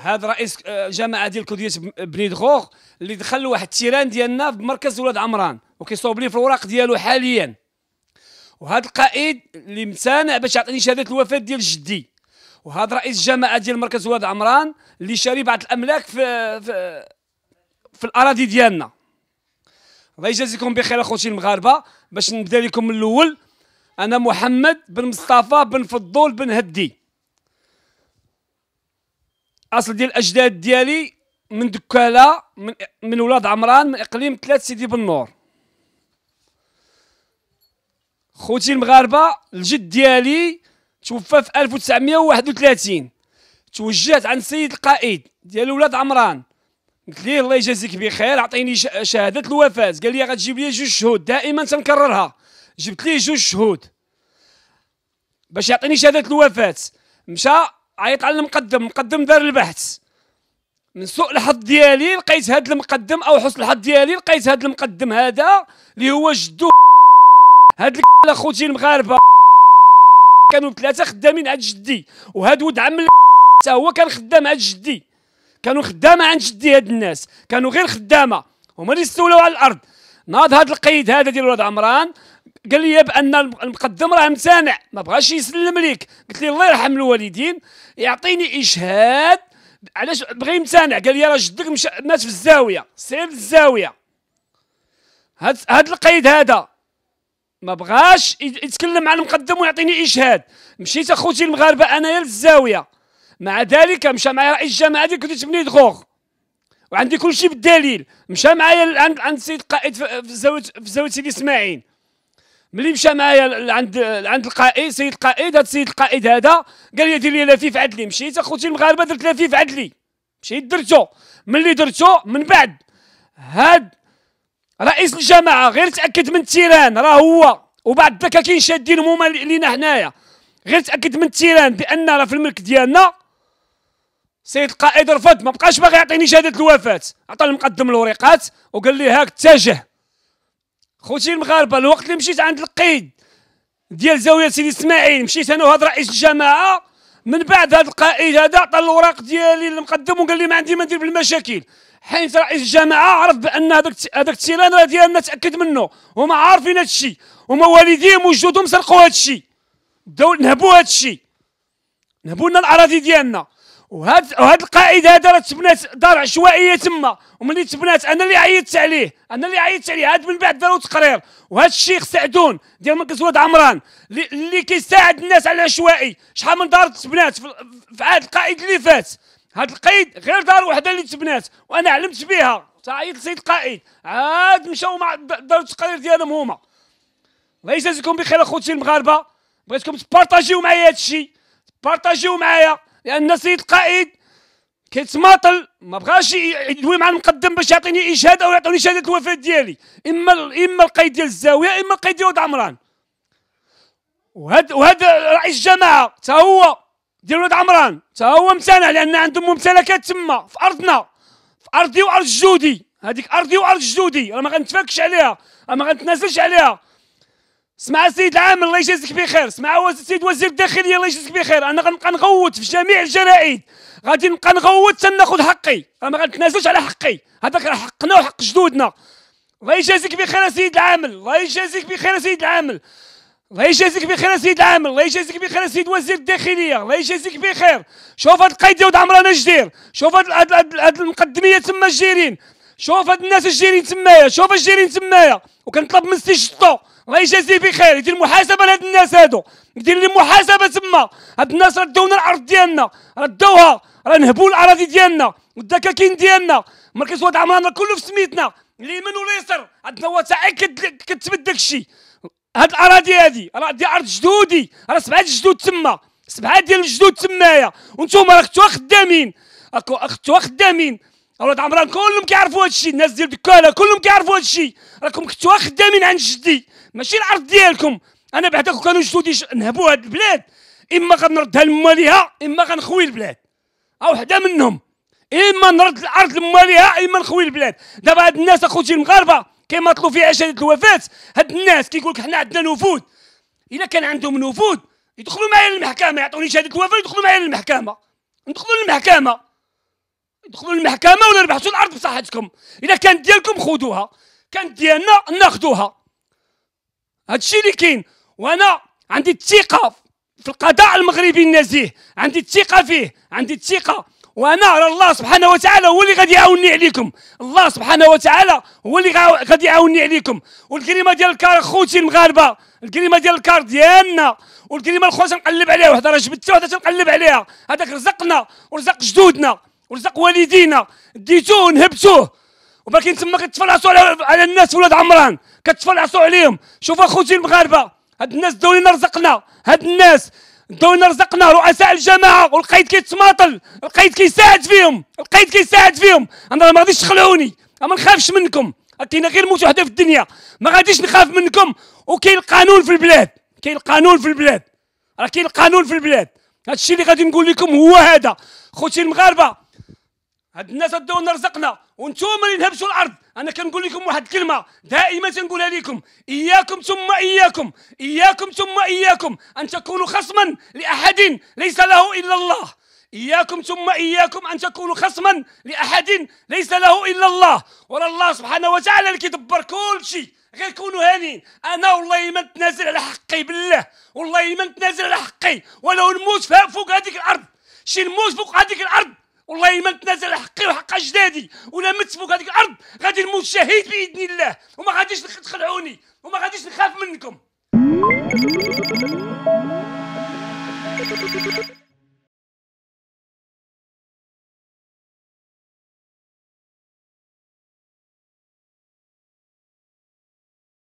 هذا رئيس آه، جامعة ديال كوديس بني دغوغ اللي دخل واحد التيران ديالنا في مركز ولاد عمران وكيصوب لي في الوراق ديالو حاليا وهذا القائد اللي متسانع باش يعطيني شهاده الوفاه ديال جدي وهذا رئيس جامعة ديال مركز ولاد عمران اللي شاري بعض الاملاك في في, في الاراضي ديالنا الله يجازيكم بخير اخوتي المغاربه باش نبدا لكم من الاول أنا محمد بن مصطفى بن فضول بن هدي أصل ديال الأجداد ديالي من دكالة من, من ولاد عمران من إقليم ثلاث سيدي بن نور خوتي المغاربة الجد ديالي توفى في 1931 توجهت عند السيد القائد ديال ولاد عمران قلت ليه الله يجازيك بخير عطيني شهاده الوفاه قال لي غتجيب لي جوج شهود دائما تنكررها جبت ليه جوج شهود باش يعطيني شهاده الوفاه مشى عيط على المقدم المقدم دار البحث من سوء الحظ ديالي لقيت هذا المقدم او حسن الحظ ديالي لقيت هذا المقدم هذا اللي هو جدو هاد اخوتي المغاربه كانوا ثلاثه خدامين عند جدي وهاد ولد عم حتى هو كان خدام عند جدي كانوا خدامه عند جدي هاد الناس كانوا غير خدامه هما اللي استولوا على الارض ناض هاد القيد هذا ديال ولاد عمران قال لي بان المقدم راه مسانع ما بغاش يسلم ليك قلت لي الله يرحم الوالدين يعطيني اشهاد علاش بغى يمتنع قال لي راه جدك مش... مات في الزاويه سير الزاويه هاد هاد القيد هذا ما بغاش يتكلم مع المقدم ويعطيني اشهاد مشيت اخوتي المغاربه انايا للزاويه مع ذلك مشى معايا رئيس الجامعه ديك كنت بني دغوغ وعندي كل شيء بالدليل مشى معايا عند عند السيد قائد في زاويه في زاويه اسماعيل ملي مشى معايا عند عند القائد سيد القائد هذا السيد القائد هذا قال لي دير لي لفيف عدلي مشيت اخوتي المغاربه درت لفيف عدلي مشيت درتو ملي درتو من بعد هاد رئيس الجماعه غير تاكد من التيران راه هو وبعد ذاك كاين شادين هما لينا حنايا غير تاكد من التيران بان راه في الملك ديالنا سيد القائد رفض ما بقاش باغي يعطيني شهاده الوفاه عطى المقدم الوريقات وقال لي هاك اتجه خوتي المغاربه الوقت اللي مشيت عند القيد ديال زاويه سيدي اسماعيل مشيت انا وهذا رئيس الجماعه من بعد هذا القائد هذا عطى الوراق ديالي المقدم وقال لي ما عندي ما ندير بالمشاكل حيت رئيس الجماعه عرف بان هذاك هذاك التيران ديالنا تاكد منه هما عارفين هذا الشيء هما والديهم وجدودهم سرقوا هذا الشيء نهبوا هذا الشيء نهبوا لنا الاراضي ديالنا وهاد وهاد القاعده هذا راه تبنات دار عشوائيه تما وملي تبنات انا اللي عيطت عليه انا اللي عيطت عليه هاد من بعد داروا تقرير وهاد الشيخ سعدون ديال مركز واد عمران اللي كيساعد الناس على العشوائي شحال من دار تبنات في عهد القائد اللي فات هاد القيد غير دار وحده اللي تبنات وانا علمت بها تعيط لسيد القائد عاد مشاو مع داروا التقارير ديالهم هما الله يجازيكم بخير اخوتي المغاربه بغيتكم تبارطاجيو معايا الشيء بارطاجيو معايا لان سيد القائد كيتماطل ما بغاش يدوي مع المقدم باش يعطيني اشهاد او يعطيني شهاده الوفاه ديالي اما اما القيد ديال الزاويه اما القيد ديال ولد عمران وهذا وهذا رئيس الجماعه حتى هو ديال ولد عمران حتى هو ممتنع لان عندهم ممتلكات تما في ارضنا في ارضي وارض جودي هذيك ارضي وارض جودي راه ما غنتفكش عليها راه ما غنتنازلش عليها اسمع السيد العام الله يجازيك بخير اسمع السيد وزير الداخليه الله يجازيك بخير انا غنبقى نغوت في جميع الجرائد غادي نبقى نغوت تناخذ حقي ما غنتنازلش على حقي هذاك راه حقنا وحق جدودنا الله يجازيك بخير سيد العامل الله يجازيك بخير سيد العامل الله يجازيك بخير سيد العامل الله يجازيك بخير سيد وزير الداخليه الله يجازيك بخير شوف هاد القايد ياود عمران جدير شوف هاد هاد المقدميه تما الجيرين شوف هاد الناس اش جايين تمايا شوف اش جايين تمايا وكنطلب من السي شطو الله يجازيه بخير يدير محاسبه لهاد الناس هادو يدير لي محاسبه تما هاد الناس ردونا الارض ديالنا ردوها راه نهبوا الاراضي ديالنا والدكاكين ديالنا مركز واد عمرنا كله في سميتنا اليمين واليسر عندنا وثائق كتثبت الشيء هاد الاراضي هادي راه دي ارض جدودي راه سبعه الجدود تما سبعه ديال الجدود تمايا وانتوما راه خدتوها خدامين خدتوها خدامين اولاد عمران كلهم كيعرفوا هذا الشيء الناس ديال دكاله كلهم كيعرفوا هذا الشيء راكم كنتوا خدامين عند جدي ماشي العرض ديالكم انا بعدا كون كانوا جدودي نهبوا هاد البلاد اما غنردها لماليها اما غنخوي البلاد او حدا منهم اما نرد الارض لماليها اما نخوي البلاد دابا هاد الناس اخوتي المغاربه كيماطلوا فيها شهاده الوفاه هاد الناس كيقول لك حنا عندنا نفود الا كان عندهم نفود يدخلوا معايا للمحكمه يعطوني شهاده الوفاه يدخلوا معايا للمحكمه ندخلوا للمحكمه ادخلوا المحكمه ولا ربحتوا الأرض بصحتكم إذا كانت ديالكم خذوها كانت ديالنا ناخذوها هادشي اللي كاين وانا عندي الثقه في القضاء المغربي النزيه عندي الثقه فيه عندي الثقه وانا على الله سبحانه وتعالى هو اللي غادي يعاوني عليكم الله سبحانه وتعالى هو اللي غادي يعاوني عليكم والكلمه ديال الكار خوتي المغاربه الكلمه ديال الكار ديالنا والكلمه الاخرى تنقلب عليها وحده راه جبدتها وحده تنقلب عليها هذاك رزقنا ورزق جدودنا ورزق والدينا ديتوه نهبتوه ولكن تما كتفلعصوا على, على الناس ولاد عمران كتفلعصوا عليهم شوف اخوتي المغاربه هاد الناس داو لنا رزقنا هاد الناس داو لنا رزقنا رؤساء الجماعه والقيد كيتماطل القيد كيساعد فيهم القيد كيساعد فيهم انا ما غاديش تخلعوني ما نخافش منكم عطينا غير موت وحده في الدنيا ما غاديش نخاف منكم وكاين القانون في البلاد كاين القانون في البلاد راه كاين القانون في البلاد هادشي اللي غادي نقول لكم هو هذا خوتي المغاربه هاد الناس داو رزقنا وانتم اللي نهبسوا الارض انا كنقول لكم واحد الكلمه دائما تنقولها لكم اياكم ثم اياكم اياكم ثم اياكم ان تكونوا خصما لاحد ليس له الا الله إياكم ثم إياكم أن تكونوا خصما لأحد ليس له إلا الله ولا الله سبحانه وتعالى اللي كيدبر كل شيء غير كونوا هانين أنا والله ما نتنازل على حقي بالله والله ما نتنازل على حقي ولو نموت فوق هذيك الأرض شي نموت فوق هذيك الأرض والله ما نتنازل على حقي وحق اجدادي ولا مت فوق هذيك الارض غادي نموت شهيد باذن الله وما غاديش تخلعوني وما غاديش نخاف منكم